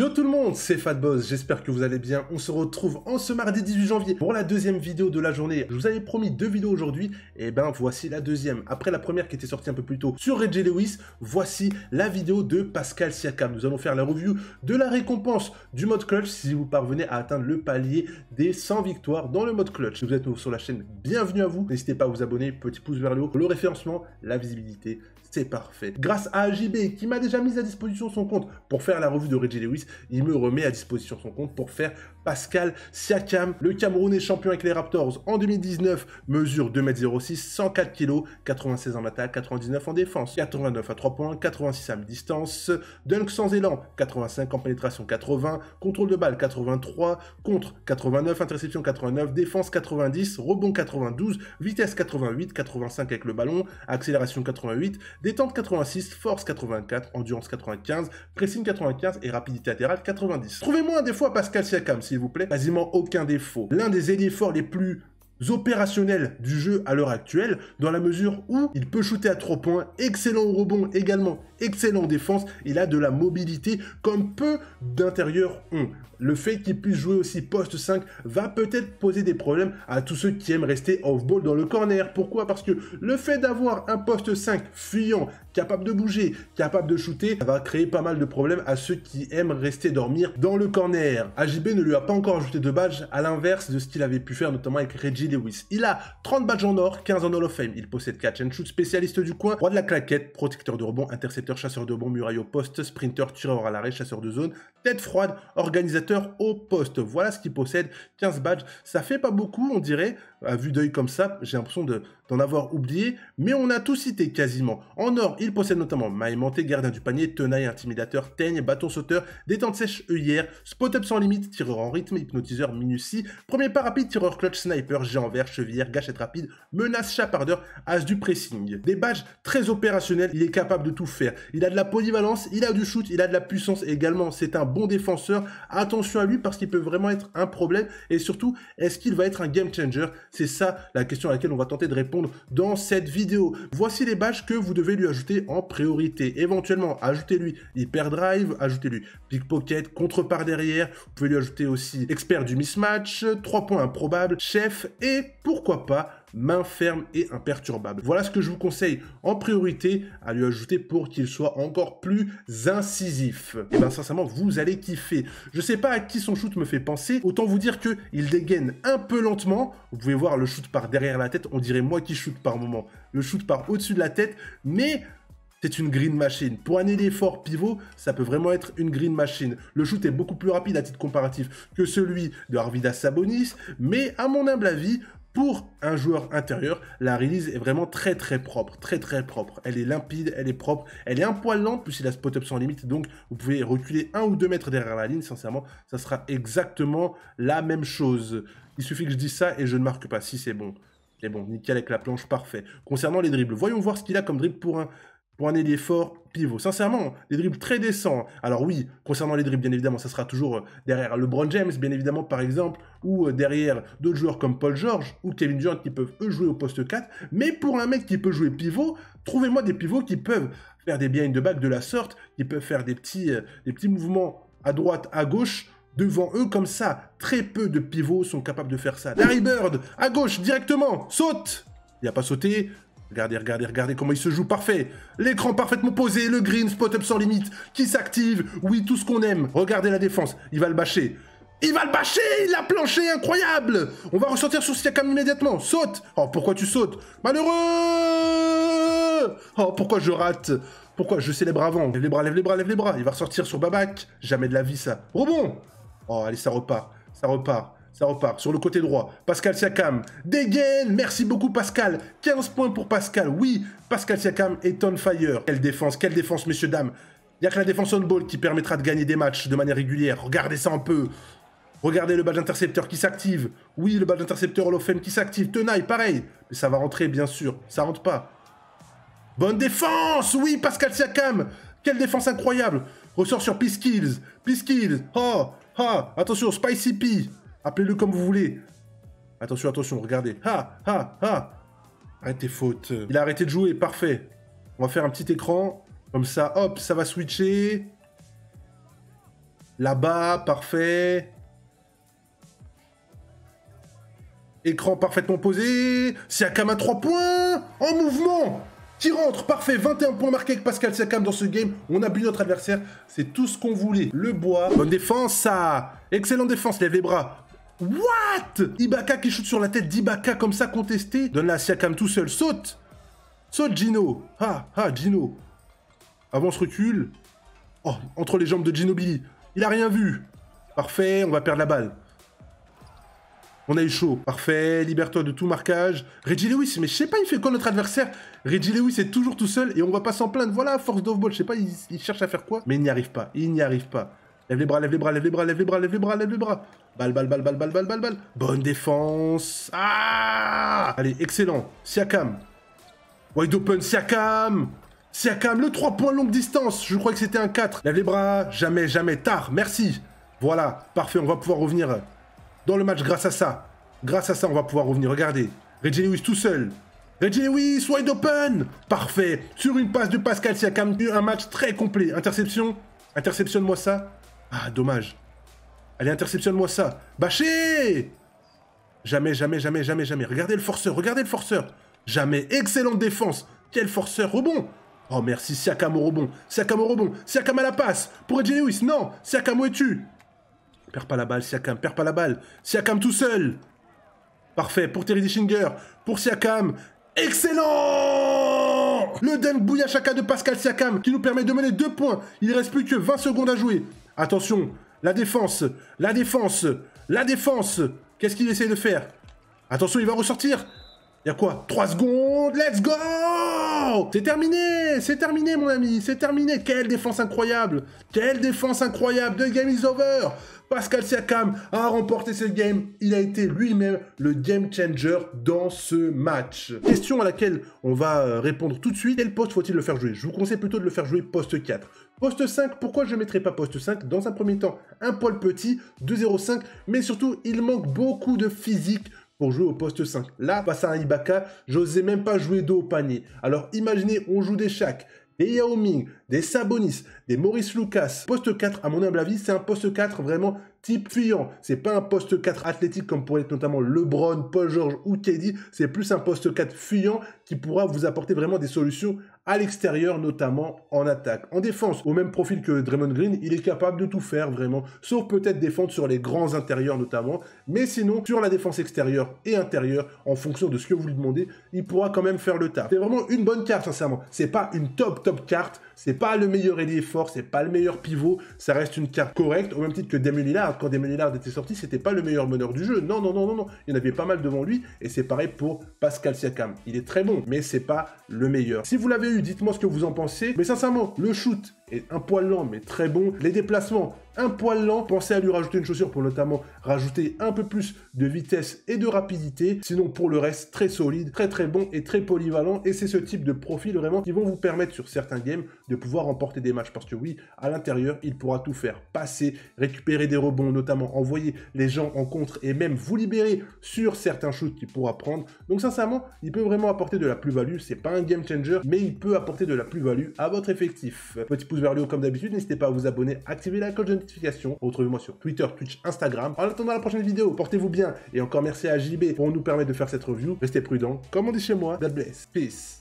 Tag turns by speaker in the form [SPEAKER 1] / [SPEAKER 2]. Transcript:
[SPEAKER 1] Yo tout le monde, c'est Fatboss, j'espère que vous allez bien. On se retrouve en ce mardi 18 janvier pour la deuxième vidéo de la journée. Je vous avais promis deux vidéos aujourd'hui, et ben voici la deuxième. Après la première qui était sortie un peu plus tôt sur Reggie Lewis, voici la vidéo de Pascal Siakam. Nous allons faire la review de la récompense du mode clutch si vous parvenez à atteindre le palier des 100 victoires dans le mode clutch. Si vous êtes nouveau sur la chaîne, bienvenue à vous. N'hésitez pas à vous abonner, petit pouce vers le haut. Le référencement, la visibilité, c'est parfait. Grâce à AJB qui m'a déjà mis à disposition son compte pour faire la revue de Reggie Lewis, il me remet à disposition son compte pour faire Pascal Siakam. Le Cameroun est champion avec les Raptors en 2019, mesure 2m06, 104 kg, 96 en attaque, 99 en défense, 89 à 3 points, 86 à distance dunk sans élan, 85 en pénétration, 80, contrôle de balle, 83, contre, 89, interception, 89, défense, 90, rebond, 92, vitesse, 88, 85 avec le ballon, accélération, 88, détente, 86, force, 84, endurance, 95, pressing, 95 et rapidité 90. Trouvez-moi un défaut à Pascal Siakam, s'il vous plaît. Quasiment aucun défaut. L'un des ailiers forts les plus opérationnels du jeu à l'heure actuelle, dans la mesure où il peut shooter à 3 points, excellent rebond également, excellent défense, il a de la mobilité comme peu d'intérieurs ont. Le fait qu'il puisse jouer aussi poste 5 va peut-être poser des problèmes à tous ceux qui aiment rester off-ball dans le corner. Pourquoi Parce que le fait d'avoir un poste 5 fuyant capable de bouger, capable de shooter, ça va créer pas mal de problèmes à ceux qui aiment rester dormir dans le corner. AJB ne lui a pas encore ajouté de badge, à l'inverse de ce qu'il avait pu faire notamment avec Reggie Lewis. Il a 30 badges en or, 15 en Hall of Fame. Il possède catch and shoot, spécialiste du coin, roi de la claquette, protecteur de rebond, intercepteur, chasseur de rebond, muraille au poste, sprinter, tireur à l'arrêt, chasseur de zone, Tête froide, organisateur au poste. Voilà ce qu'il possède, 15 badges. Ça fait pas beaucoup, on dirait, à vue d'œil comme ça, j'ai l'impression d'en avoir oublié, mais on a tout cité quasiment. En or, il possède notamment Maïmenté, gardien du panier, tenaille, intimidateur, teigne, bâton sauteur, détente sèche, œillère, spot-up sans limite, tireur en rythme, hypnotiseur, minutie, premier pas rapide, tireur clutch, sniper, géant vert, chevillère, gâchette rapide, menace, chapardeur, as du pressing. Des badges très opérationnels, il est capable de tout faire. Il a de la polyvalence, il a du shoot, il a de la puissance également, c'est un bon défenseur. Attention à lui parce qu'il peut vraiment être un problème. Et surtout, est-ce qu'il va être un game changer C'est ça la question à laquelle on va tenter de répondre dans cette vidéo. Voici les badges que vous devez lui ajouter en priorité. Éventuellement, ajoutez-lui Hyperdrive, ajoutez-lui Pickpocket, Contrepart derrière. Vous pouvez lui ajouter aussi Expert du mismatch, 3 points improbables, Chef et pourquoi pas main ferme et imperturbable. Voilà ce que je vous conseille en priorité à lui ajouter pour qu'il soit encore plus incisif. Et eh bien sincèrement, vous allez kiffer. Je sais pas à qui son shoot me fait penser, autant vous dire que il dégaine un peu lentement. Vous pouvez voir le shoot par derrière la tête, on dirait moi qui shoot par moment. Le shoot par au-dessus de la tête, mais c'est une green machine. Pour un fort pivot, ça peut vraiment être une green machine. Le shoot est beaucoup plus rapide à titre comparatif que celui de Arvidas Sabonis, mais à mon humble avis, pour un joueur intérieur, la release est vraiment très très propre, très très propre. Elle est limpide, elle est propre, elle est un poil lente puisqu'il a spot-up sans limite, donc vous pouvez reculer un ou deux mètres derrière la ligne, sincèrement, ça sera exactement la même chose. Il suffit que je dise ça et je ne marque pas, si c'est bon. C'est bon, nickel avec la planche, parfait. Concernant les dribbles, voyons voir ce qu'il a comme dribble pour un pour un ailier fort pivot. Sincèrement, des dribbles très décents. Alors oui, concernant les dribbles, bien évidemment, ça sera toujours euh, derrière LeBron James, bien évidemment, par exemple, ou euh, derrière d'autres joueurs comme Paul George ou Kevin Durant qui peuvent, eux, jouer au poste 4. Mais pour un mec qui peut jouer pivot, trouvez-moi des pivots qui peuvent faire des behind de back de la sorte, qui peuvent faire des petits, euh, des petits mouvements à droite, à gauche, devant eux comme ça. Très peu de pivots sont capables de faire ça. Larry Bird, à gauche, directement, saute Il n'a pas sauté, Regardez, regardez, regardez comment il se joue parfait. L'écran parfaitement posé, le green, spot-up sans limite, qui s'active. Oui, tout ce qu'on aime. Regardez la défense, il va le bâcher. Il va le bâcher Il a planché Incroyable On va ressortir sur Siakam immédiatement. Saute Oh, pourquoi tu sautes Malheureux Oh, pourquoi je rate Pourquoi Je célèbre avant. Lève les bras, lève les bras, lève les bras. Il va ressortir sur Babac, Jamais de la vie, ça. Rebond Oh, allez, ça repart. Ça repart. Ça repart. Sur le côté droit, Pascal Siakam. Dégaine Merci beaucoup, Pascal. 15 points pour Pascal. Oui, Pascal Siakam est on fire. Quelle défense, quelle défense, messieurs, dames. Il n'y a que la défense on-ball qui permettra de gagner des matchs de manière régulière. Regardez ça un peu. Regardez le badge intercepteur qui s'active. Oui, le badge intercepteur Holofen qui s'active. Tenaille, pareil. Mais ça va rentrer, bien sûr. Ça rentre pas. Bonne défense Oui, Pascal Siakam Quelle défense incroyable Ressort sur Peace Kills. Peace Kills Oh, oh Attention, Spicy P. Appelez-le comme vous voulez. Attention, attention, regardez. Ha, ha, ha. Arrêtez faute. Il a arrêté de jouer, parfait. On va faire un petit écran. Comme ça, hop, ça va switcher. Là-bas, parfait. Écran parfaitement posé. Siakam à 3 points. En mouvement. Qui rentre. Parfait. 21 points marqués avec Pascal Siakam dans ce game. On a bu notre adversaire. C'est tout ce qu'on voulait. Le bois. Bonne défense, ça. Excellente défense. Lève les bras. What Ibaka qui shoot sur la tête d'Ibaka comme ça contesté. Donne la Siakam tout seul. Saute Saute Gino Ah, ah, Gino Avance, recule. Oh, entre les jambes de Ginobili. Il a rien vu. Parfait, on va perdre la balle. On a eu chaud. Parfait, libère-toi de tout marquage. Reggie Lewis, mais je sais pas, il fait quoi notre adversaire Reggie Lewis est toujours tout seul et on va pas s'en plaindre. Voilà, force d'off-ball. je sais pas, il, cherche à faire quoi. Mais il n'y arrive pas, il n'y arrive pas. Lève les bras, lève les bras, lève les bras, lève les bras, lève les bras, lève les bras. Balle, balle, balle, balle, balle, balle, balle, Bonne défense. Ah Allez, excellent. Siakam. Wide open, Siakam. Siakam, le 3 points longue distance. Je crois que c'était un 4. Lève les bras. Jamais, jamais. Tard. Merci. Voilà. Parfait. On va pouvoir revenir dans le match grâce à ça. Grâce à ça, on va pouvoir revenir. Regardez. Reggie Lewis tout seul. Reggie Lewis, wide open Parfait Sur une passe de Pascal Siakam, un match très complet. Interception, interceptionne-moi ça. Ah, dommage. Allez, interceptionne-moi ça. Bâché Jamais, jamais, jamais, jamais, jamais. Regardez le forceur, regardez le forceur. Jamais. Excellente défense. Quel forceur. Rebond. Oh, merci. Siakam au rebond. Siakam au rebond. Siakam à la passe. Pour Edge Non. Siakam, où es-tu Perds pas la balle, Siakam. Perds pas la balle. Siakam tout seul. Parfait. Pour Terry Dishinger. Pour Siakam. Excellent Le dunk Bouyachaka de Pascal Siakam qui nous permet de mener deux points. Il reste plus que 20 secondes à jouer. Attention, la défense, la défense, la défense. Qu'est-ce qu'il essaie de faire Attention, il va ressortir. Il y a quoi 3 secondes, let's go C'est terminé, c'est terminé mon ami, c'est terminé. Quelle défense incroyable, quelle défense incroyable, The game is over. Pascal Siakam a remporté ce game, il a été lui-même le game changer dans ce match. Question à laquelle on va euh, répondre tout de suite, quel poste faut-il le faire jouer Je vous conseille plutôt de le faire jouer poste 4. Poste 5, pourquoi je ne mettrai pas poste 5 Dans un premier temps, un poil petit, 2 2,05, mais surtout, il manque beaucoup de physique pour jouer au poste 5. Là, face à un Ibaka, j'osais même pas jouer dos au panier. Alors imaginez, on joue des Shaq, des Yao Ming, des Sabonis, des Maurice Lucas. Poste 4, à mon humble avis, c'est un poste 4 vraiment type fuyant. C'est pas un poste 4 athlétique comme pourrait être notamment LeBron, Paul George ou KD. C'est plus un poste 4 fuyant qui pourra vous apporter vraiment des solutions à l'extérieur, notamment en attaque. En défense, au même profil que Draymond Green, il est capable de tout faire vraiment, sauf peut-être défendre sur les grands intérieurs notamment, mais sinon sur la défense extérieure et intérieure, en fonction de ce que vous lui demandez, il pourra quand même faire le taf. C'est vraiment une bonne carte, sincèrement. C'est pas une top top carte, c'est pas le meilleur ailier fort, c'est pas le meilleur pivot, ça reste une carte correcte, au même titre que Damien quand des était sorti, c'était pas le meilleur meneur du jeu. Non, non, non, non, non. Il y en avait pas mal devant lui. Et c'est pareil pour Pascal Siakam. Il est très bon, mais c'est pas le meilleur. Si vous l'avez eu, dites-moi ce que vous en pensez. Mais sincèrement, le shoot, est un poil lent mais très bon. Les déplacements, un poil lent. Pensez à lui rajouter une chaussure pour notamment rajouter un peu plus de vitesse et de rapidité. Sinon, pour le reste, très solide, très très bon et très polyvalent. Et c'est ce type de profil vraiment qui vont vous permettre sur certains games de pouvoir remporter des matchs. Parce que oui, à l'intérieur, il pourra tout faire. Passer, récupérer des rebonds, notamment envoyer les gens en contre et même vous libérer sur certains shoots qu'il pourra prendre. Donc sincèrement, il peut vraiment apporter de la plus-value. C'est pas un game changer, mais il peut apporter de la plus-value à votre effectif. Petit pouce comme d'habitude. N'hésitez pas à vous abonner, activer la cloche de notification. Retrouvez-moi sur Twitter, Twitch, Instagram. En attendant la prochaine vidéo, portez-vous bien. Et encore merci à JB pour nous permettre de faire cette review. Restez prudents, comme on dit chez moi. God bless. Peace.